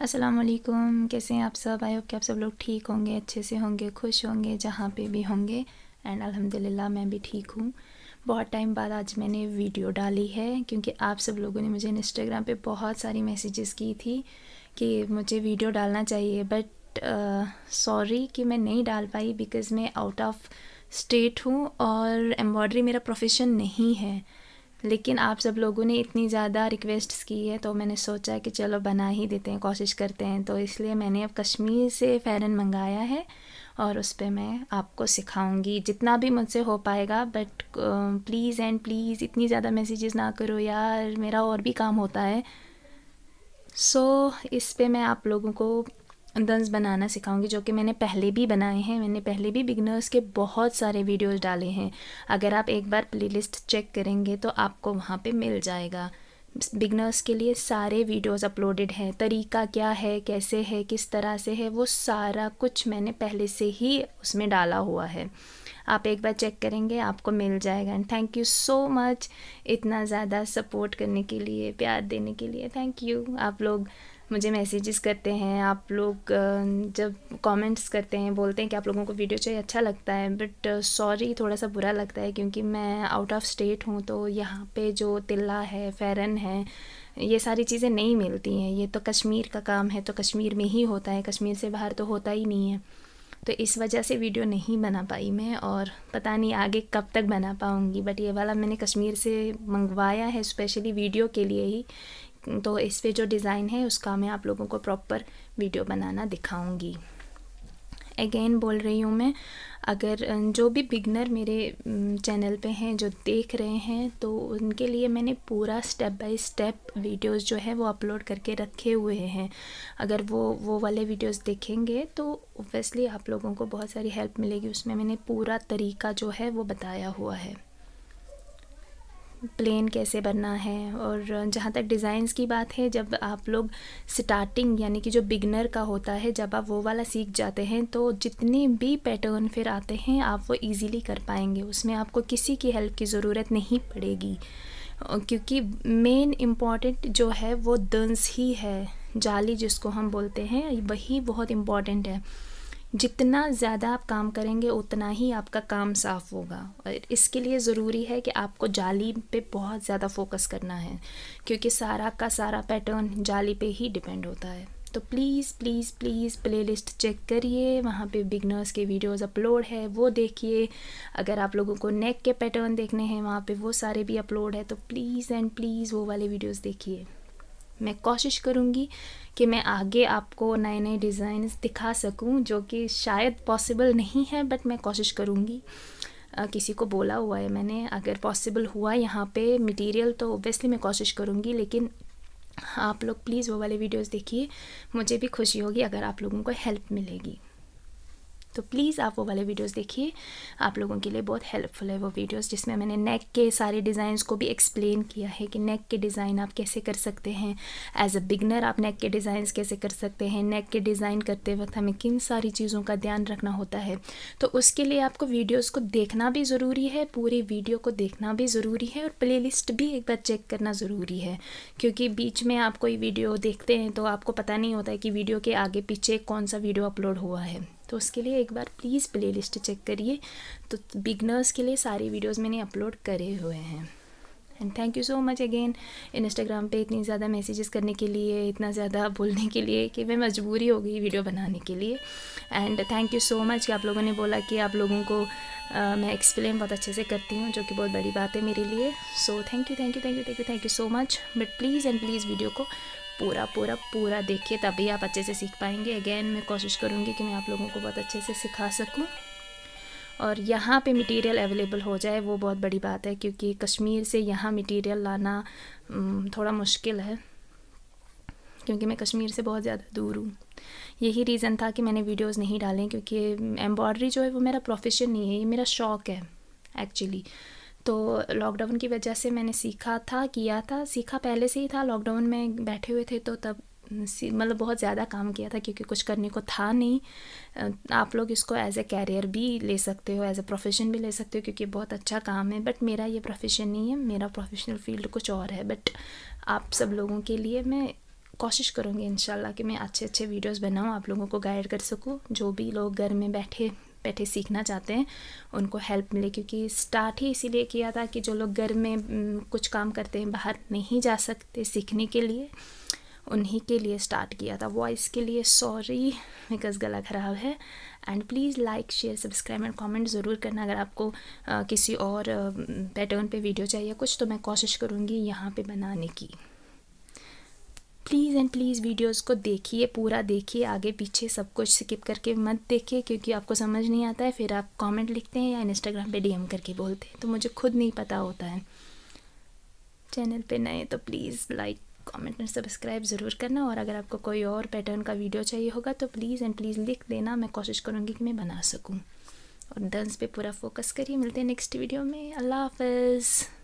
असलकुम कैसे हैं आप सब आई होप कि आप सब लोग ठीक होंगे अच्छे से होंगे खुश होंगे जहाँ पे भी होंगे एंड अल्हम्दुलिल्लाह मैं भी ठीक हूँ बहुत टाइम बाद आज मैंने वीडियो डाली है क्योंकि आप सब लोगों ने मुझे इंस्टाग्राम पे बहुत सारी मैसेजेस की थी कि मुझे वीडियो डालना चाहिए बट सॉरी कि मैं नहीं डाल पाई बिकॉज़ मैं आउट ऑफ स्टेट हूँ और एम्ब्रॉयडरी मेरा प्रोफेशन नहीं है लेकिन आप सब लोगों ने इतनी ज़्यादा रिक्वेस्ट्स की है तो मैंने सोचा कि चलो बना ही देते हैं कोशिश करते हैं तो इसलिए मैंने अब कश्मीर से फ़ैरन मंगाया है और उस पर मैं आपको सिखाऊंगी जितना भी मुझसे हो पाएगा बट प्लीज़ एंड प्लीज़ इतनी ज़्यादा मैसेजेस ना करो यार मेरा और भी काम होता है सो so, इस पर मैं आप लोगों को दंस बनाना सिखाऊंगी जो कि मैंने पहले भी बनाए हैं मैंने पहले भी बिगनर्स के बहुत सारे वीडियोस डाले हैं अगर आप एक बार प्लेलिस्ट चेक करेंगे तो आपको वहाँ पे मिल जाएगा बिगनर्स के लिए सारे वीडियोस अपलोडेड हैं तरीका क्या है कैसे है किस तरह से है वो सारा कुछ मैंने पहले से ही उसमें डाला हुआ है आप एक बार चेक करेंगे आपको मिल जाएगा and thank you so much इतना ज़्यादा सपोर्ट करने के लिए प्यार देने के लिए थैंक यू आप लोग मुझे मैसेजेस करते हैं आप लोग जब कमेंट्स करते हैं बोलते हैं कि आप लोगों को वीडियो चाहिए अच्छा लगता है बट सॉरी थोड़ा सा बुरा लगता है क्योंकि मैं आउट ऑफ स्टेट हूँ तो यहाँ पे जो तिल्ला है फ़ैरन है ये सारी चीज़ें नहीं मिलती हैं ये तो कश्मीर का काम है तो कश्मीर में ही होता है कश्मीर से बाहर तो होता ही नहीं है तो इस वजह से वीडियो नहीं बना पाई मैं और पता नहीं आगे कब तक बना पाऊँगी बट ये वाला मैंने कश्मीर से मंगवाया है स्पेशली वीडियो के लिए ही तो इस पर जो डिज़ाइन है उसका मैं आप लोगों को प्रॉपर वीडियो बनाना दिखाऊंगी अगेन बोल रही हूँ मैं अगर जो भी बिगनर मेरे चैनल पे हैं जो देख रहे हैं तो उनके लिए मैंने पूरा स्टेप बाय स्टेप वीडियोस जो है वो अपलोड करके रखे हुए हैं अगर वो वो वाले वीडियोस देखेंगे तो ओबियसली आप लोगों को बहुत सारी हेल्प मिलेगी उसमें मैंने पूरा तरीका जो है वो बताया हुआ है प्लेन कैसे बनना है और जहाँ तक डिज़ाइंस की बात है जब आप लोग स्टार्टिंग यानी कि जो बिगनर का होता है जब आप वो वाला सीख जाते हैं तो जितने भी पैटर्न फिर आते हैं आप वो इजीली कर पाएंगे उसमें आपको किसी की हेल्प की ज़रूरत नहीं पड़ेगी क्योंकि मेन इम्पॉर्टेंट जो है वो दंस ही है जाली जिसको हम बोलते हैं वही बहुत इम्पॉर्टेंट है जितना ज़्यादा आप काम करेंगे उतना ही आपका काम साफ होगा और इसके लिए ज़रूरी है कि आपको जाली पे बहुत ज़्यादा फोकस करना है क्योंकि सारा का सारा पैटर्न जाली पे ही डिपेंड होता है तो please please please playlist check करिए वहाँ पे बिगनर्स के वीडियोस अपलोड है वो देखिए अगर आप लोगों को नेक के पैटर्न देखने हैं वहाँ पे वो सारे भी अपलोड है तो प्लीज़ एंड प्लीज़ वो वाले वीडियोस देखिए मैं कोशिश करूँगी कि मैं आगे आपको नए नए डिज़ाइंस दिखा सकूँ जो कि शायद पॉसिबल नहीं है बट मैं कोशिश करूँगी किसी को बोला हुआ है मैंने अगर पॉसिबल हुआ यहाँ पे मटेरियल तो ओबियसली मैं कोशिश करूँगी लेकिन आप लोग प्लीज़ वो वाले वीडियोस देखिए मुझे भी खुशी होगी अगर आप लोगों को हेल्प मिलेगी तो प्लीज़ आप वो वाले वीडियोस देखिए आप लोगों के लिए बहुत हेल्पफुल है वो वीडियोस जिसमें मैंने नेक के सारे डिज़ाइंस को भी एक्सप्लेन किया है कि नेक के डिज़ाइन आप कैसे कर सकते हैं एज अ बिगनर आप नेक के डिज़ाइंस कैसे कर सकते हैं नेक के डिज़ाइन करते वक्त हमें किन सारी चीज़ों का ध्यान रखना होता है तो उसके लिए आपको वीडियोज़ को देखना भी ज़रूरी है पूरे वीडियो को देखना भी ज़रूरी है और प्ले भी एक बार चेक करना ज़रूरी है क्योंकि बीच में आप कोई वीडियो देखते हैं तो आपको पता नहीं होता है कि वीडियो के आगे पीछे कौन सा वीडियो अपलोड हुआ है तो उसके लिए एक बार प्लीज़ प्ले चेक करिए तो बिगनर्स के लिए सारी वीडियोज़ मैंने अपलोड करे हुए हैं and thank you so much again Instagram पे इतनी ज़्यादा मैसेजेस करने के लिए इतना ज़्यादा बोलने के लिए कि मैं मजबूरी हो गई वीडियो बनाने के लिए and thank you so much कि आप लोगों ने बोला कि आप लोगों को आ, मैं एक्सप्लेन बहुत अच्छे से करती हूँ जो कि बहुत बड़ी बात है मेरे लिए so thank you thank you thank you thank you thank you so much but please and please video को पूरा पूरा पूरा देखिए तभी आप अच्छे से सीख पाएंगे अगेन मैं कोशिश करूँगी कि मैं आप लोगों को बहुत अच्छे से सिखा सकूँ और यहाँ पे मटेरियल अवेलेबल हो जाए वो बहुत बड़ी बात है क्योंकि कश्मीर से यहाँ मटेरियल लाना थोड़ा मुश्किल है क्योंकि मैं कश्मीर से बहुत ज़्यादा दूर हूँ यही रीज़न था कि मैंने वीडियोस नहीं डालें क्योंकि एम्ब्रॉयडरी जो है वो मेरा प्रोफेशन नहीं है ये मेरा शौक़ है एक्चुअली तो लॉकडाउन की वजह से मैंने सीखा था किया था सीखा पहले से ही था लॉकडाउन में बैठे हुए थे तो तब मतलब बहुत ज़्यादा काम किया था क्योंकि कुछ करने को था नहीं आप लोग इसको एज ए कैरियर भी ले सकते हो एज ए प्रोफेशन भी ले सकते हो क्योंकि बहुत अच्छा काम है बट मेरा ये प्रोफेशन नहीं है मेरा प्रोफेशनल फील्ड कुछ और है बट आप सब लोगों के लिए मैं कोशिश करूँगी इन कि मैं अच्छे अच्छे वीडियोज़ बनाऊँ आप लोगों को गाइड कर सकूँ जो भी लोग घर में बैठे बैठे सीखना चाहते हैं उनको हेल्प मिले क्योंकि स्टार्ट ही इसीलिए किया था कि जो लोग घर में कुछ काम करते हैं बाहर नहीं जा सकते सीखने के लिए उन्हीं के लिए स्टार्ट किया था वॉइस के लिए सॉरी बिकॉज गला खराब है and please like share subscribe and comment ज़रूर करना अगर आपको आ, किसी और पैटर्न पे वीडियो चाहिए कुछ तो मैं कोशिश करूँगी यहाँ पे बनाने की प्लीज़ एंड प्लीज़ वीडियोस को देखिए पूरा देखिए आगे पीछे सब कुछ स्किप करके मत देखिए क्योंकि आपको समझ नहीं आता है फिर आप कमेंट लिखते हैं या इंस्टाग्राम पे डीएम करके बोलते हैं तो मुझे खुद नहीं पता होता है चैनल पे नए तो please like comment and subscribe ज़रूर करना और अगर आपको कोई और पैटर्न का वीडियो चाहिए होगा तो प्लीज़ एंड प्लीज़ लिख देना मैं कोशिश करूँगी कि मैं बना सकूँ और डांस पे पूरा फोकस करिए मिलते हैं नेक्स्ट वीडियो में अल्लाह हाफ